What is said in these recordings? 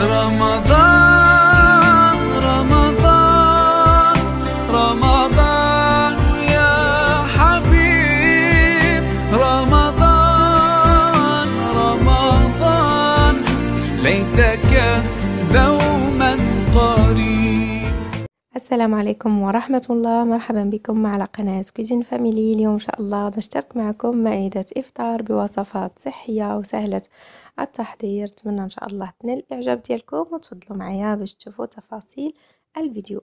رمضان رمضان رمضان يا حبيب رمضان رمضان ليتك دوما قريب السلام عليكم ورحمة الله مرحبا بكم على قناة كوزين فاميلي اليوم إن شاء الله نشترك معكم مائدة إفطار بوصفات صحية وسهلة التحضير نتمنى ان شاء الله تنال الاعجاب ديالكم وتفضلوا معايا باش تشوفوا تفاصيل الفيديو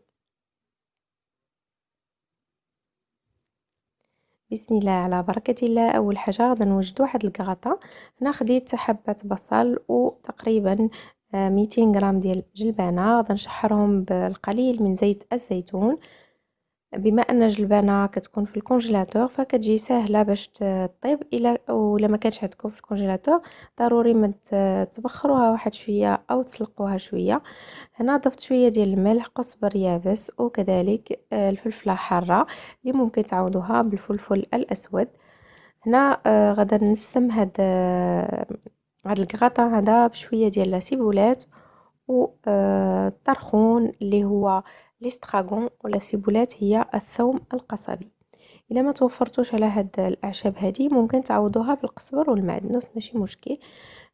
بسم الله على بركة الله أول حاجة غادي نوجد واحد الكغاطا هنا خديت حبة بصل وتقريبا 200 آه، غرام ديال الجلبانة غادي نشحرهم بالقليل من زيت الزيتون بما ان الجلبانه كتكون في الكونجيلاتور فكتجي ساهله باش تطيب الا ولا ما كانتش عندكم في الكونجيلاتور ضروري ما تبخروها واحد شويه او تسلقوها شويه هنا ضفت شويه ديال الملح قزبر يابس وكذلك آه، الفلفله حاره اللي ممكن تعوضوها بالفلفل الاسود هنا آه، غدا نسم هاد آه، هاد الكغاطا هذا بشويه ديال لا سيبولات والطرخون اللي هو الاستراغون ولا سيبولات هي الثوم القصبي الا ما توفرتوش على هاد الاعشاب هادي ممكن تعوضوها بالقزبر والمعدنوس ماشي مشكل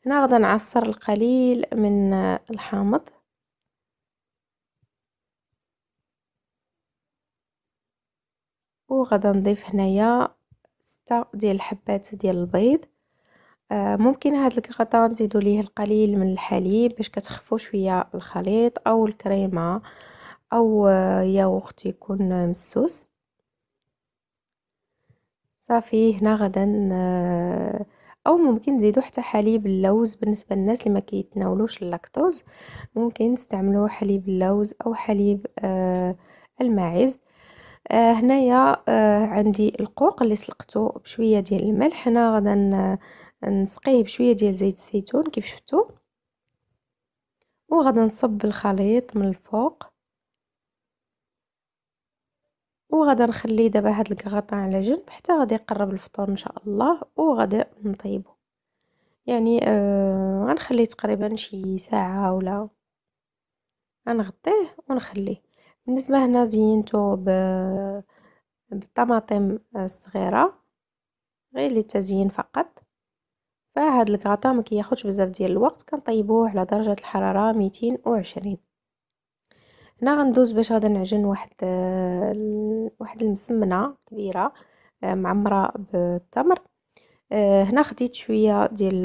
هنا غدا نعصر القليل من الحامض وغدا نضيف هنايا ستة ديال الحبات ديال البيض آه ممكن هاد الكغطا نزيدو ليه القليل من الحليب باش كتخفو شويه الخليط او الكريمه أو ياغورت يكون مسوس صافي هنا غدا آه، او ممكن تزيدوا حتى حليب اللوز بالنسبه للناس اللي ما كيتناولوش اللاكتوز ممكن تستعملوا حليب اللوز او حليب آه الماعز آه هنايا آه عندي القوق اللي سلقته بشويه ديال الملح هنا غدا آه، نسقيه بشويه ديال زيت الزيتون كيف شفتوا وغدا نصب الخليط من الفوق وغادا نخلي دابا هاد الكغاطا على جنب حتى غادي يقرب الفطور ان شاء الله وغادا نطيبو يعني آه غنخليه تقريبا شي ساعه ولا غنغطيه ونخليه بالنسبه هنا زينته ب بالطماطم الصغيره غير للتزيين فقط فهاد الكغطا ما كياخذش بزاف ديال الوقت كنطيبوه على درجه الحراره 220 هنا غندوز باش غادا نعجن واحد آه، واحد المسمنه كبيره آه، معمره بالتمر آه، هنا خديت شويه ديال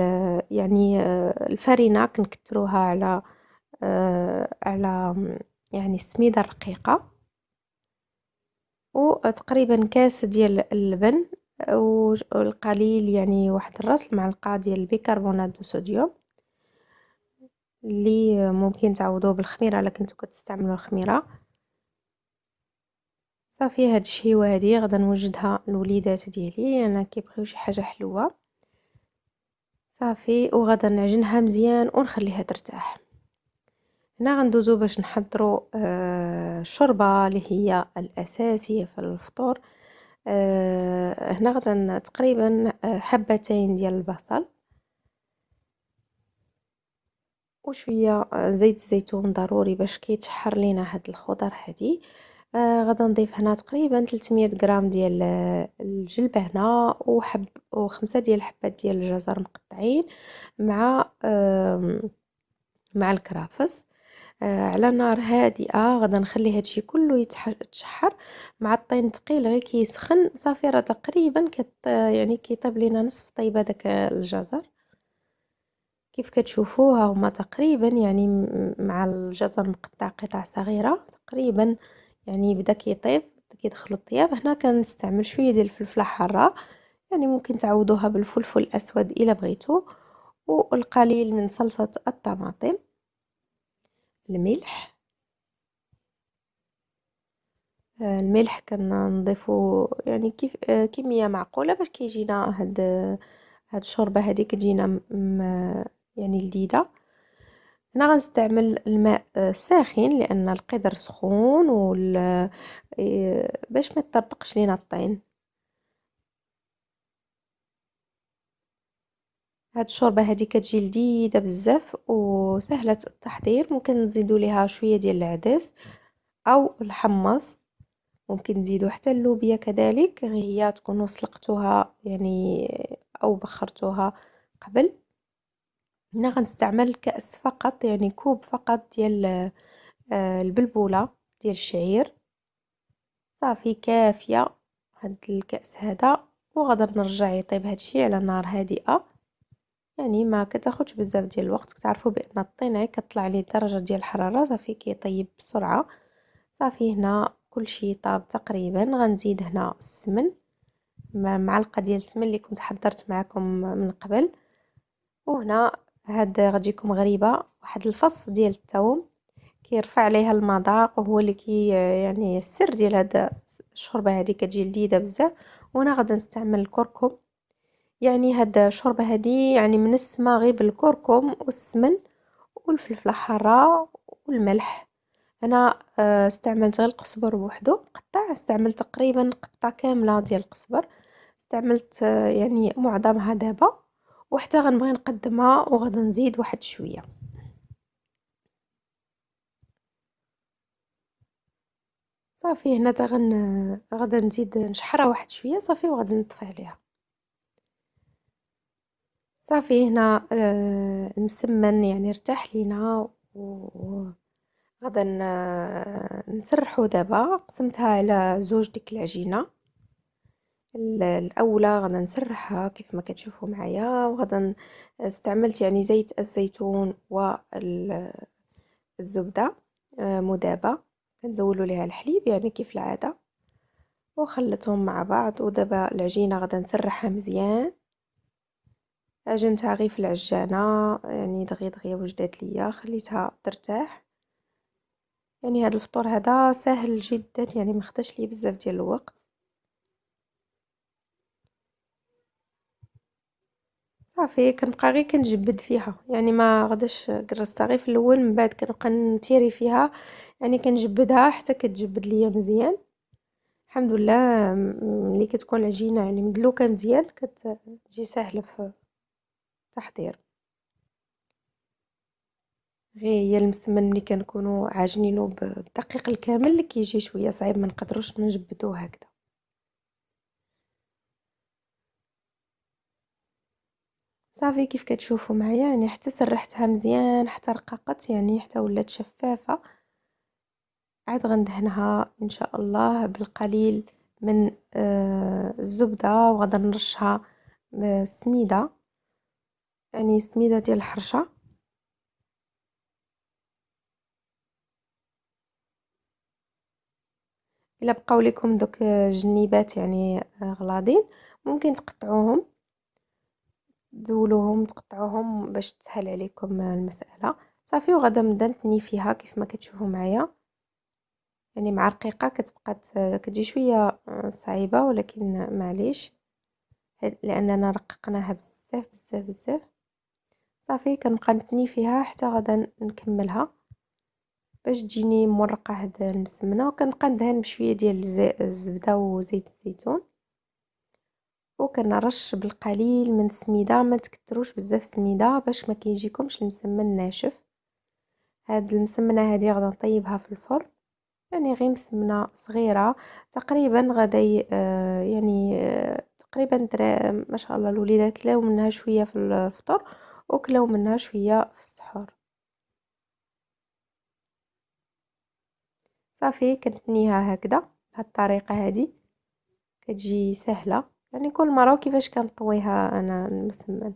يعني الفرينه كنكثروها على على يعني السميده الرقيقه وتقريبا كاس ديال اللبن والقليل يعني واحد الراس المعلقه ديال البيكربونات دو صوديوم اللي ممكن تعوضوه بالخميره الا كنتو كتستعملوا الخميره صافي هذا الشيء وهذه غدا نوجدها الوليدات ديالي انا يعني كيبغيو شي حاجه حلوه صافي وغدا نعجنها مزيان ونخليها ترتاح هنا غندوزو باش نحضروا آه، الشوربه اللي هي الاساسيه في الفطور آه، هنا غدا تقريبا آه، حبتين ديال البصل وشويه آه، زيت الزيتون ضروري باش كيتشحر لينا هاد الخضر هادي آه غادي نضيف هنا تقريبا 300 غرام ديال آه، الجلبه هنا وحب وخمسه ديال الحبات ديال الجزر مقطعين مع آه مع الكرافس آه على نار هادئه غادي نخلي هادشي كله يتشحر مع الطين ثقيل غير كيسخن صافي راه تقريبا كت آه، يعني كيطيب لينا نصف طيبه داك الجزر كيف كتشوفوها هما تقريبا يعني مع الجزر مقطع قطع صغيره تقريبا يعني بدا كيطيب كيدخلوا الطياب هنا كنستعمل شويه ديال الفلفله حاره يعني ممكن تعوضوها بالفلفل الاسود الا بغيتو والقليل من صلصه الطماطم الملح آه، الملح كنضيفو يعني كيف آه، كميه معقوله باش كيجينا هاد هاد الشوربه هذه كتجينا يعني لذيذه هنا غنستعمل الماء ساخن لان القدر سخون و إيه، باش ما تطرطقش لينا الطين هاد الشوربه هادي كتجي لذيذه بزاف وسهله التحضير ممكن نزيدو ليها شويه ديال العدس او الحمص ممكن نزيدو حتى اللوبيا كذلك غير هي تكونوا سلقتوها يعني او بخرتوها قبل هنا غنستعمل كأس فقط يعني كوب فقط ديال آه، البلبولة ديال الشعير صافي كافية هاد الكأس هذا وغادر نرجع يطيب هادشي على نار هادئة يعني ما كتاخذش بزاف ديال الوقت كتعرفوا بان الطين عي كطلع عليه الدرجه ديال الحراره صافي كيطيب بسرعه صافي هنا كلشي طاب تقريبا غنزيد هنا السمن معلقه ديال السمن اللي كنت حضرت معكم من قبل وهنا هاد يكون غريبه واحد الفص ديال التوم كيرفع عليها المذاق وهو اللي كي يعني السر ديال هاد الشوربه هادي كتجي لذيذه بزاف وانا غادي نستعمل الكركم يعني هاد الشوربه هادي يعني من السما غير بالكركم والسمن والفلفله حاره والملح انا آه، استعملت غير القزبر بوحدو قطع استعملت تقريبا قطه كامله ديال القزبر استعملت آه، يعني معظمها دابا وحتى غنبغي نقدمها وغادي نزيد واحد شويه صافي هنا تا غن غادا نزيد نشحرها واحد شويه صافي وغادي نطفي عليها صافي هنا آه، المسمن يعني ارتاح لينا و غادا نسرحو دابا قسمتها على زوج ديك العجينه الاولى غادا نسرحها كيف ما كتشوفوا معايا وغدا استعملت يعني زيت الزيتون والزبده آه، مذابه كنزولوا ليها الحليب يعني كيف العاده وخلطهم مع بعض ودابا العجينه غادا نسرحها مزيان عجنتها غير في العجانه يعني دغيا دغيا وجدات ليا خليتها ترتاح يعني هذا الفطور هذا سهل جدا يعني ما لي بزاف ديال الوقت صافي كنبقى غير كنجبد فيها يعني ما غاداش كرستها غير في الاول من بعد كنبقى نتيري فيها يعني كنجبدها حتى كتجبد ليا مزيان الحمد لله ملي كتكون العجينه يعني مدلوكه مزيان كتجي سهله في التحضير غير هي المسمن ملي كنكونوا عاجنينو بالدقيق الكامل اللي كيجي شويه صعيب ما نقدروش نجبدوه هكذا صافي كيف كتشوفوا معايا يعني حتى سرحتها مزيان حتى رققت يعني حتى ولات شفافه عاد غندهنها ان شاء الله بالقليل من آه، الزبده وغادي نرشها بالسميده يعني السميده ديال الحرشه الا بقاو لكم دوك جنيبات يعني آه، غلاضين ممكن تقطعوهم تزولوهم تقطعوهم باش تسهل عليكم المسألة صافي وغادا نبدا نتني فيها كيف ما كتشوفوا معايا يعني مع رقيقة كتبقى كتجي شوية آه، صعيبة ولكن معليش لاننا رققناها بزاف بزاف بزاف صافي كنبقى نتني فيها حتى غادا نكملها باش تجيني مرقه هاد المسمنه وكنبقى ندهن بشويه ديال الزبده وزيت الزيتون وكنرش بالقليل من السميده ما تكتروش بزاف السميده باش ما كيجيكمش المسمن ناشف هاد المسمنه هادي غدا نطيبها في الفرن يعني غير مسمنه صغيره تقريبا غدا آه، يعني آه، تقريبا ما شاء الله الوليدات كلاو منها شويه في الفطور وكلاو منها شويه في السحور صافي كنتنيها هكذا بهاد الطريقه هادي كتجي سهله يعني كل مرة كيفاش كنطويها انا المسمن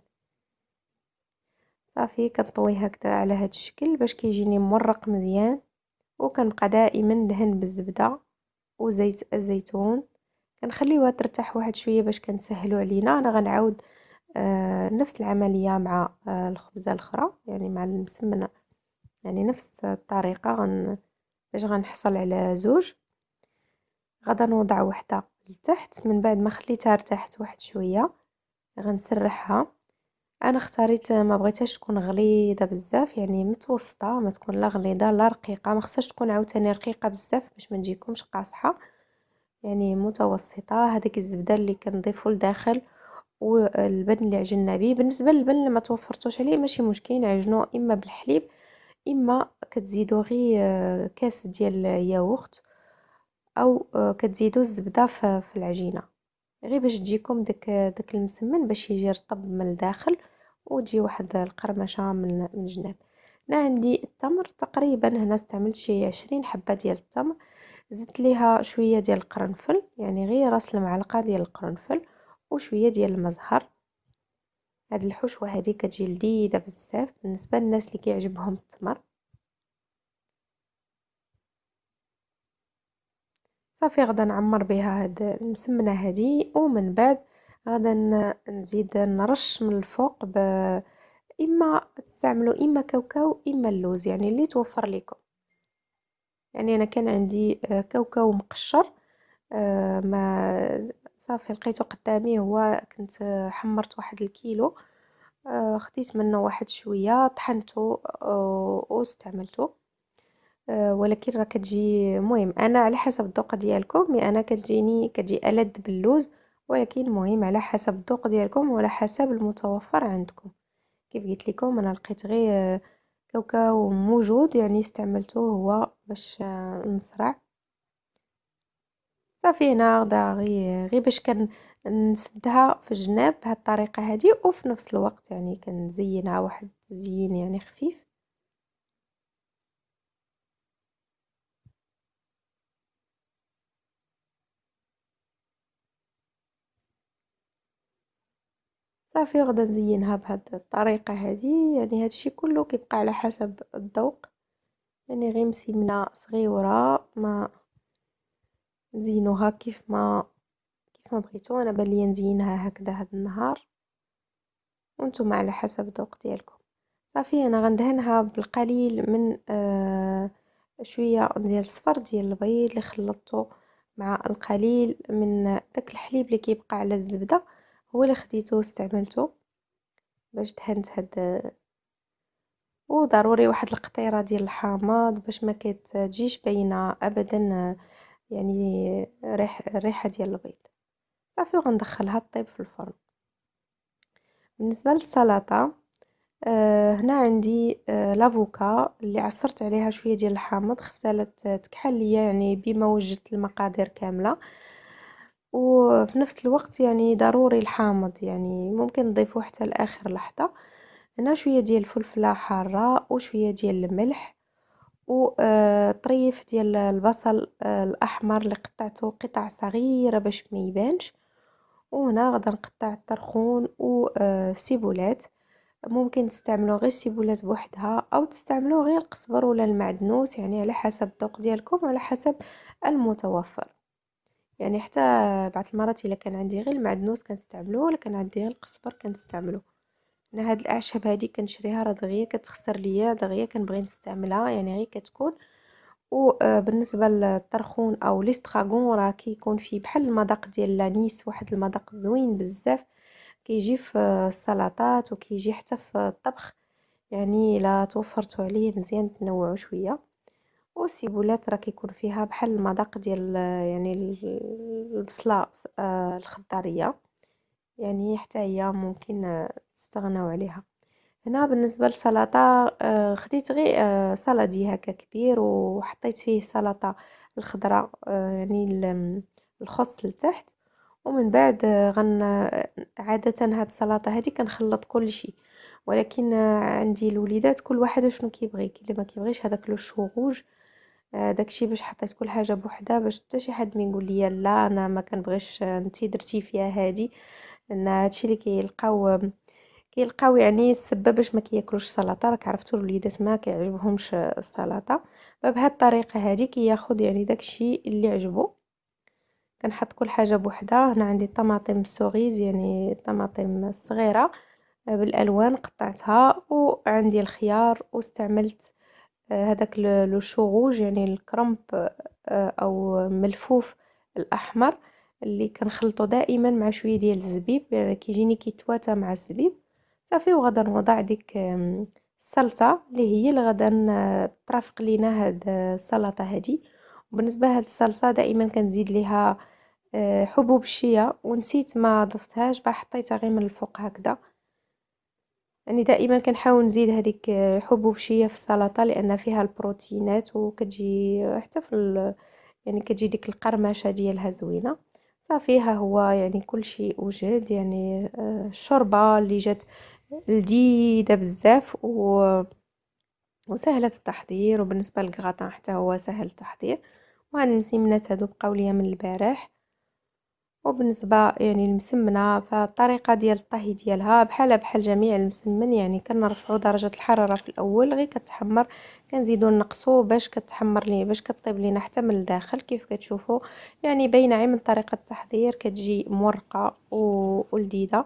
صافي كنطويها هكذا على هذا الشكل باش كيجيني مرق مزيان وكنبقى دائما دهن بالزبده وزيت الزيتون كنخليوها ترتاح واحد شويه باش كنسهلو علينا انا غنعاود آه نفس العمليه مع آه الخبزه الاخرى يعني مع المسمنه يعني نفس الطريقه غن باش غنحصل على زوج غدا نوضع وحده لتحت من بعد ما خليتها ارتاحت واحد شويه غنسرحها انا اختاريت ما بغيتهاش تكون غليظه بزاف يعني متوسطه ما تكون لا غليظه لا رقيقه ما خصهاش تكون عاوتاني رقيقه بزاف باش ما تجيكمش قاصحه يعني متوسطه هذاك الزبده اللي كنضيفو لداخل والبن اللي عجننا به بالنسبه للبن اللي ما توفرتوش عليه ماشي مشكل نعجنو اما بالحليب اما كتزيدو غير كاس ديال ياغورت او آه، كتزيدوا الزبده في العجينه غير باش تجيكم داك داك المسمن باش يجي رطب من الداخل وتجي واحد القرمشه من من الجناب هنا عندي التمر تقريبا هنا استعملت شي عشرين حبه ديال التمر زدت ليها شويه ديال القرنفل يعني غير راس المعلقه ديال القرنفل وشويه ديال المزهر هاد الحشوه هذه كتجي لذيذه بزاف بالنسبه للناس اللي كيعجبهم التمر صافي غدا نعمر بها هاد المسمنه هادي ومن بعد غدا نزيد نرش من الفوق ب اما تستعملوا اما كاوكاو اما اللوز يعني اللي توفر لكم يعني انا كان عندي آه، كاوكاو مقشر آه ما صافي لقيته قدامي هو كنت حمرت واحد الكيلو آه خديت منه واحد شويه طحنته آه، واستعملته آه، ولكن راه كتجي مهم انا على حسب الذوق ديالكم مي انا كتجيني كتجي الد باللوز ولكن مهم على حسب الذوق ديالكم وعلى حسب المتوفر عندكم كيف قلت لكم انا لقيت غير كاوكاو موجود يعني استعملته هو باش آه، نسرع صافي هنا غدا غير غي باش كنسدها في الجناب بهاد الطريقه هذه وفي نفس الوقت يعني كنزينها واحد التزيين يعني خفيف صافي غدا نزينها بهاد الطريقه هادي يعني هادشي كله كيبقى على حسب الذوق يعني غير مسمنه صغيره ما نزينوها كيف ما كيف ما بغيتو انا بان ليا نزينها هكذا هاد النهار وانتم على حسب الذوق ديالكم صافي انا غندهنها بالقليل من آه شويه ديال الصفر ديال البيض اللي خلطته مع القليل من داك الحليب اللي كيبقى على الزبده هو اللي خديته واستعملته باش دهنت هاد وضروري واحد القطيره ديال الحامض باش ما كتجيش باينه ابدا يعني ريح الريحه ديال البيض صافي وغندخلها طيب في الفرن بالنسبه للسلطه آه، هنا عندي آه، لافوكا اللي عصرت عليها شويه ديال الحامض خفتها تكحل ليا يعني بما وجدت المقادير كامله وفي نفس الوقت يعني ضروري الحامض يعني ممكن نضيفه حتى لاخر لحظه هنا شويه ديال الفلفله حاره وشويه ديال الملح وطريف آه، ديال البصل آه، الاحمر اللي قطعته قطع صغيره باش ما يبانش وهنا غدا نقطع الطرخون والسيبولات آه، ممكن تستعملوا غير السيبولات بوحدها او تستعملوا غير القزبر ولا المعدنوس يعني على حسب الذوق ديالكم وعلى حسب المتوفر يعني حتى بعض المرات الا كان عندي غير المعدنوس كنستعملوه ولا كان عندي غير القزبر كنستعملو انا هاد الاعشاب هادي كنشريها راه دغيا كتخسر ليا دغيا كنبغي نستعملها يعني غير كتكون وبالنسبه آه، للطرخون او ليستراغون راه كيكون فيه بحال المذاق ديال لانيس واحد المذاق زوين بزاف كيجي في السلطات وكيجي حتى في الطبخ يعني الا توفرتو عليه مزيان تنوعو شويه والسيبولات راه كيكون فيها بحال المذاق ديال يعني البصله آه الخضاريه يعني حتى هي ممكن تستغناو عليها هنا بالنسبه للسلطه آه خديت غير آه سلطه هكا كبير وحطيت فيه سلطه الخضراء آه يعني الخص لتحت ومن بعد آه، غن عاده هاد السلطه هذه كنخلط كل شيء ولكن آه، عندي الوليدات كل واحد شنو كيبغي كي اللي ما كيبغيش هذاك لو شوغوج آه، داكشي باش حطيت كل حاجه بوحدها باش حتى شي حد ما يقول لي لا انا ما كنبغيش آه، انت درتي فيها هادي لان هادشي اللي كيلقاو كيلقاو يعني السبب باش ما كياكلوش السلطه راك عرفتوا الوليدات ما كيعجبهمش آه، السلطه فبهاد الطريقه هادي كياخد يعني داكشي اللي عجبو كنحط كل حاجه بوحدها هنا عندي طماطم سوغيز يعني طماطم صغيره بالالوان قطعتها وعندي الخيار واستعملت هذاك لو شوغوج يعني الكرمب آه، او ملفوف الاحمر اللي كنخلطو دائما مع شويه ديال الزبيب يعني كيجيني كيتواتى مع الزبيب صافي وغدا نوضع ديك الصلصه اللي هي اللي غدا ترافق لينا هاد السلطه هادي وبالنسبه لهاد الصلصه دائما كنزيد ليها آه، حبوب الشيا ونسيت ما ضفتهاش بقى حطيتها غير من الفوق هكذا يعني دائما كنحاول نزيد هذيك آه، حبوب شيه في السلطه لان فيها البروتينات وكتجي حتى في يعني كتجي ديك القرمشه ديالها زوينه صافي ها هو يعني كل شيء وجد يعني آه، الشوربه اللي جات لذيذه بزاف و وسهله التحضير وبالنسبه للغراتان حتى هو سهل التحضير وهاد المسيمنات هادو بقاو ليا من البارح وبالنسبه يعني المسمنه فالطريقه ديال الطهي ديالها بحال بحال جميع المسمن يعني كنرفعوا درجه الحراره في الاول غير كتحمر كنزيدو نقصو باش كتحمر لي باش كطيب لينا حتى من الداخل كيف كتشوفوا يعني باينه عين من طريقه التحضير كتجي مورقه ولذيذه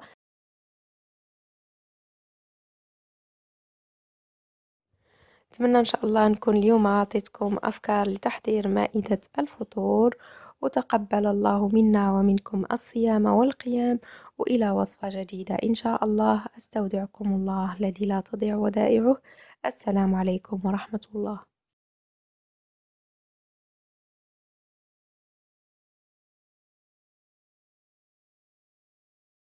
نتمنى ان شاء الله نكون اليوم عطيتكم افكار لتحضير مائده الفطور وتقبل الله منا ومنكم الصيام والقيام وإلى وصفة جديدة إن شاء الله أستودعكم الله الذي لا تضيع ودائعه السلام عليكم ورحمة الله